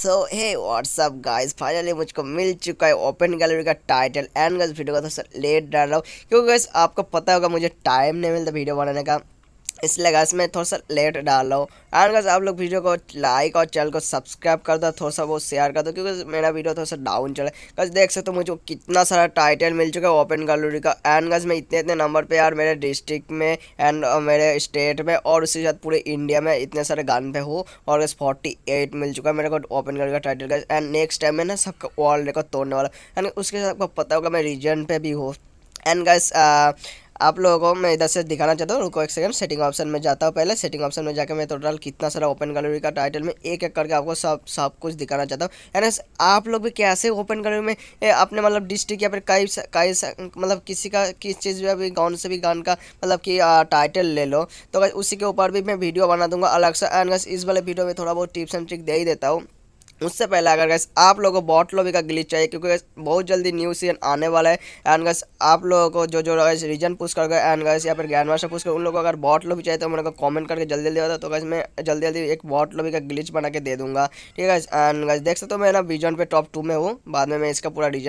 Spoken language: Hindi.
सो हे व्हाट्सअप गाइस फाइनली मुझको मिल चुका है ओपन गैलरी का टाइटल एंड गाइस वीडियो का थोड़ा सा लेट डाल रहा हूँ क्योंकि गाइस आपको पता होगा मुझे टाइम नहीं मिलता वीडियो बनाने का इसलिए गाइस मैं थोड़ा सा लेट डाल रहा हूँ एंड गैस आप लोग वीडियो को लाइक और चैनल को सब्सक्राइब कर दो थोड़ा सा वो शेयर कर दो क्योंकि मेरा वीडियो थोड़ा सा डाउन चला है देख सकते हो मुझे कितना सारा टाइटल मिल चुका है ओपन गैलरी का एंड गैस मैं इतने इतने नंबर पर यार मेरे डिस्ट्रिक्ट में एंड uh, मेरे स्टेट में और उसके साथ पूरे इंडिया में इतने सारे गान पे हो और गैस फोर्टी मिल चुका है मेरे को ओपन गैलरी का title guess and next time में ना सबका वर्ल्ड रिकॉर्ड तोड़ने वाला एंड उसके साथ आपको पता होगा मैं रीजन पर भी हूँ एंड गैस आप लोगों को मैं इधर से दिखाना चाहता हूँ रुको एक सेकंड सेटिंग ऑप्शन में जाता हूँ पहले सेटिंग ऑप्शन में जाकर मैं टोटल कितना सारा ओपन गैलरी का टाइटल में एक एक करके आपको सब सब कुछ दिखाना चाहता हूँ यानी आप लोग भी कैसे ओपन गैलरी में अपने मतलब डिस्ट्रिक्ट या फिर कई कई मतलब किसी का किस चीज़ में भी गाँव से भी गान का मतलब कि टाइटल ले लो तो उसी के ऊपर भी मैं वीडियो बना दूंगा अलग से एंड इस वाले वीडियो में थोड़ा बहुत टिप्स एंड ट्रिक दे ही देता हूँ उससे पहले अगर गैस आप लोगों को बॉट लॉबी का ग्लिच चाहिए क्योंकि गैस बहुत जल्दी न्यू सीजन आने वाला है एंड गैस आप लोगों को जो जो गैस रीजन पूछ कर एंड गैस या फिर ग्रैंड मास्टर पूछ कर उन लोगों को अगर बॉट लॉबी चाहिए तो मेरे को कमेंट करके जल्दी जल्दी होता तो गैस मैं जल्दी जल्दी एक बॉट लॉबी का ग्लिच बना के दे दूंगा ठीक है एंड गैस देख सकते हो मैं ना विजन पर टॉप टू में हूँ बाद में मैं इसका पूरा रीजन